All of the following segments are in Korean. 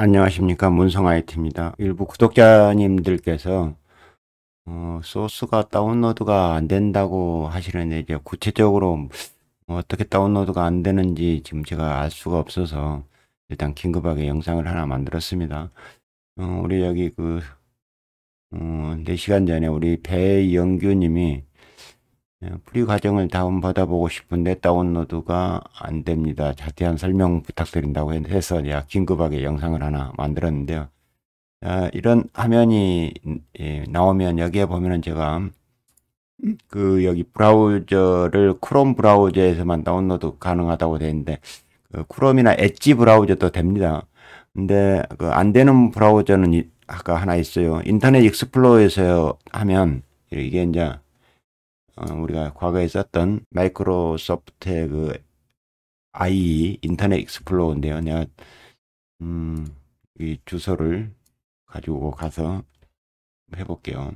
안녕하십니까 문성 IT입니다. 일부 구독자님들께서 어, 소스가 다운로드가 안 된다고 하시는데 이제 구체적으로 뭐 어떻게 다운로드가 안 되는지 지금 제가 알 수가 없어서 일단 긴급하게 영상을 하나 만들었습니다. 어, 우리 여기 그 어, 4시간 전에 우리 배영규님이 프리 예, 과정을 다운받아 보고 싶은데 다운로드가 안 됩니다. 자세한 설명 부탁드린다고 해서 제가 긴급하게 영상을 하나 만들었는데요. 아, 이런 화면이 예, 나오면 여기에 보면은 제가 그 여기 브라우저를 크롬 브라우저에서만 다운로드 가능하다고 되어 있는데 그 크롬이나 엣지 브라우저도 됩니다. 근데 그 안 되는 브라우저는 아까 하나 있어요. 인터넷 익스플로어에서 하면 이게 이제 어, 우리가 과거에 썼던 마이크로소프트의 그 IE 인터넷 익스플로어인데요. 내가 음, 이 주소를 가지고 가서 해볼게요.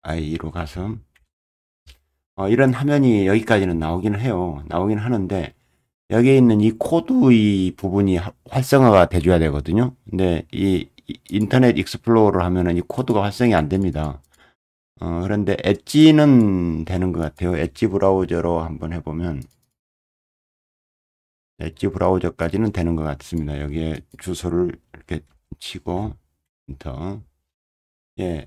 IE로 가서 어, 이런 화면이 여기까지는 나오기는 해요. 나오긴 하는데 여기에 있는 이 코드 이 부분이 활성화가 돼줘야 되거든요. 근데 이 인터넷 익스플로어를 하면은 이 코드가 활성이 안 됩니다. 어, 그런데 엣지는 되는 것 같아요. 엣지 브라우저로 한번 해보면 엣지 브라우저까지는 되는 것 같습니다. 여기에 주소를 이렇게 치고 엔터 예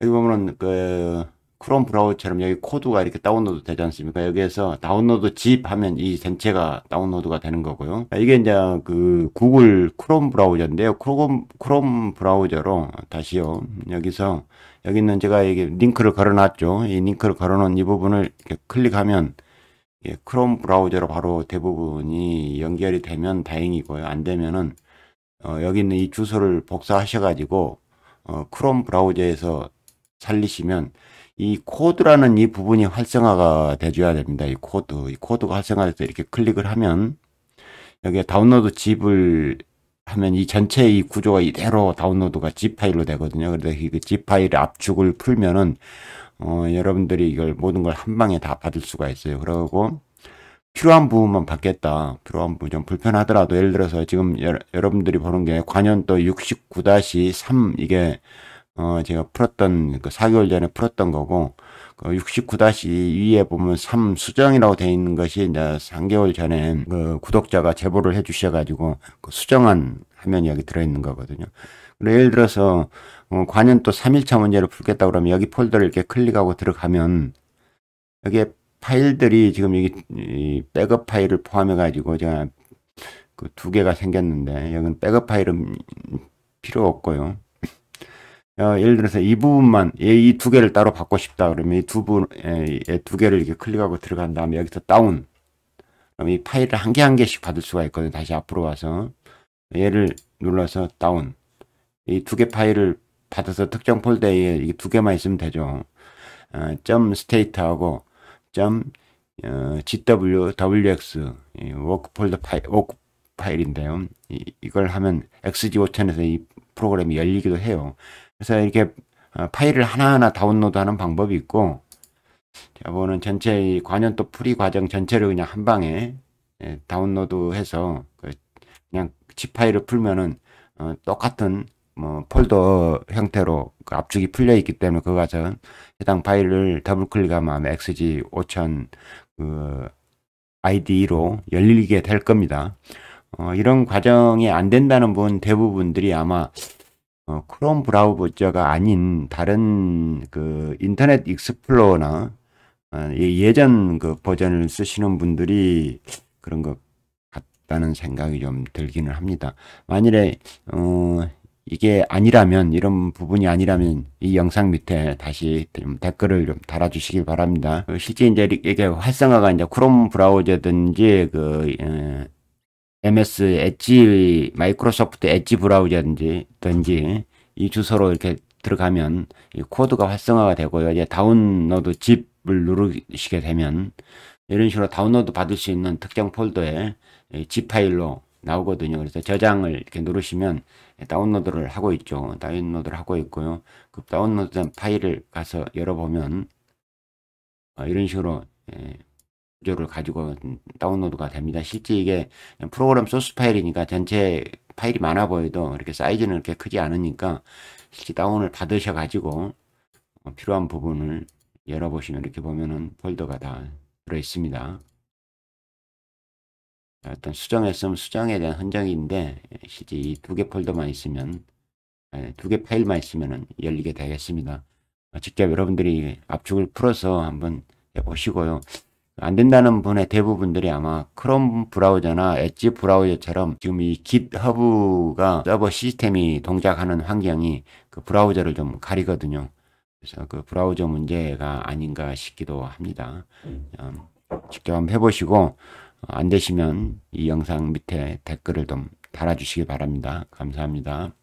여기 보면은 그 크롬 브라우저처럼 여기 코드가 이렇게 다운로드 되지 않습니까? 여기에서 다운로드 집하면 이 전체가 다운로드가 되는 거고요. 그러니까 이게 이제 그 구글 크롬 브라우저인데요. 크롬, 크롬 브라우저로 다시요. 여기서 여기 있는 제가 이게 링크를 걸어놨죠. 이 링크를 걸어놓은 이 부분을 클릭하면 예, 크롬 브라우저로 바로 대부분이 연결이 되면 다행이고요. 안 되면은 어, 여기 있는 이 주소를 복사하셔가지고 어, 크롬 브라우저에서 살리시면 이 코드라는 이 부분이 활성화가 돼줘야 됩니다. 이 코드. 이 코드가 활성화돼서 이렇게 클릭을 하면 여기에 다운로드 집을 하면 이 전체 이 구조가 이대로 다운로드가 zip 파일로 되거든요. 그래서 이 zip 그 파일의 압축을 풀면은 어, 여러분들이 이걸 모든 걸 한 방에 다 받을 수가 있어요. 그러고 필요한 부분만 받겠다. 필요한 부분 좀 불편하더라도 예를 들어서 지금 여, 러분들이 보는 게관연또69-3 이게 어, 제가 풀었던, 그 4개월 전에 풀었던 거고, 그 69-2에 보면 3 수정이라고 되어 있는 것이 이제 3개월 전에 그 구독자가 제보를 해 주셔가지고 그 수정한 화면이 여기 들어있는 거거든요. 그리고 예를 들어서, 어, 관연또 3일차 문제를 풀겠다 그러면 여기 폴더를 이렇게 클릭하고 들어가면 여기에 파일들이 지금 여기 이 백업 파일을 포함해가지고 제가 그 두 개가 생겼는데 여기는 백업 파일은 필요 없고요. 어, 예를 들어서 이 부분만 예, 이 두 개를 따로 받고 싶다 그러면 이 두 분의 예, 예, 두 개를 이렇게 클릭하고 들어간 다음에 여기서 다운 그럼 이 파일을 한 개 한 개씩 받을 수가 있거든요 다시 앞으로 와서 얘를 눌러서 다운 이 두 개 파일을 받아서 특정 폴더에 이 두 개만 있으면 되죠 어, 점 스테이트하고 점 어, gw wx 이 워크 폴더 파일 워크 파일인데요 이, 이걸 하면 x g 5 0 0에서이 프로그램이 열리기도 해요 그래서 이렇게 어, 파일을 하나하나 다운로드하는 방법이 있고 요거는 전체 관연도 풀이 과정 전체를 그냥 한 방에 예, 다운로드해서 그 그냥 지 파일을 풀면은 어, 똑같은 뭐 폴더 형태로 그 압축이 풀려 있기 때문에 그거 가서 해당 파일을 더블 클릭하면 xg 5000그 id로 열리게 될 겁니다. 어, 이런 과정이 안 된다는 분 대부분들이 아마 어, 크롬 브라우저가 아닌 다른 그 인터넷 익스플로어나 어, 예전 그 버전을 쓰시는 분들이 그런 것 같다는 생각이 좀 들기는 합니다. 만일에 어, 이게 아니라면 이런 부분이 아니라면 이 영상 밑에 다시 좀 댓글을 좀 달아주시길 바랍니다. 실제 이제 이게 활성화가 이제 크롬 브라우저든지 그 에, 예, MS 엣지 마이크로소프트 엣지 브라우저든지 이 주소로 이렇게 들어가면 이 코드가 활성화가 되고요. 이제 다운로드 집을 누르시게 되면 이런 식으로 다운로드 받을 수 있는 특정 폴더에 z i 파일로 나오거든요. 그래서 저장을 이렇게 누르시면 다운로드를 하고 있죠. 다운로드를 하고 있고요. 그 다운로드된 파일을 가서 열어보면 어, 이런 식으로 예, 구조를 가지고 다운로드가 됩니다. 실제 이게 프로그램 소스 파일이니까 전체 파일이 많아 보여도 이렇게 사이즈는 그렇게 크지 않으니까 실제 다운을 받으셔 가지고 필요한 부분을 열어보시면 이렇게 보면은 폴더가 다 들어있습니다. 어떤 수정했으면 수정에 대한 흔적인데 실제 이 두 개 폴더만 있으면 예, 두개 파일만 있으면 열리게 되겠습니다. 직접 여러분들이 압축을 풀어서 한번 해보시고요. 안 된다는 분의 대부분들이 아마 크롬 브라우저나 엣지 브라우저처럼 지금 이 GitHub가 서버 시스템이 동작하는 환경이 그 브라우저를 좀 가리거든요. 그래서 그 브라우저 문제가 아닌가 싶기도 합니다. 음, 직접 한번 해보시고 어, 안 되시면 이 영상 밑에 댓글을 좀 달아주시기 바랍니다. 감사합니다.